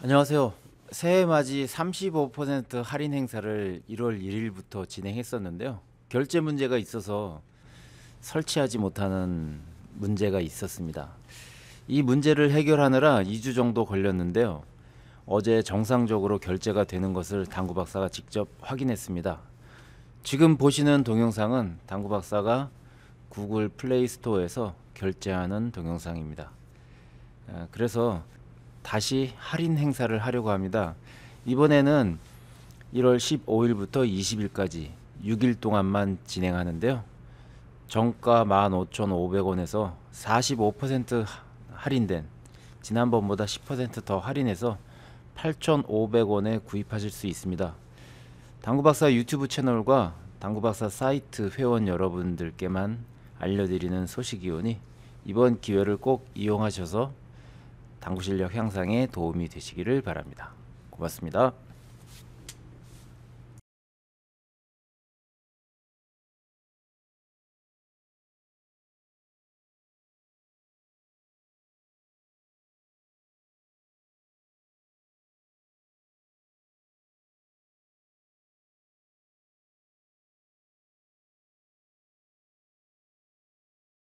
안녕하세요. 새해 맞이 35% 할인 행사를 1월 1일부터 진행했었는데요. 결제 문제가 있어서 설치하지 못하는 문제가 있었습니다. 이 문제를 해결하느라 2주 정도 걸렸는데요. 어제 정상적으로 결제가 되는 것을 당구 박사가 직접 확인했습니다. 지금 보시는 동영상은 당구 박사가 구글 플레이 스토어에서 결제하는 동영상입니다. 아, 그래서 다시 할인 행사를 하려고 합니다. 이번에는 1월 15일부터 20일까지 6일 동안만 진행하는데요. 정가 15,500원에서 45% 할인된 지난번보다 10%더 할인해서 8,500원에 구입하실 수 있습니다. 당구박사 유튜브 채널과 당구박사 사이트 회원 여러분들께만 알려드리는 소식이오니 이번 기회를 꼭 이용하셔서 당구 실력 향상에 도움이 되시기를 바랍니다. 고맙습니다.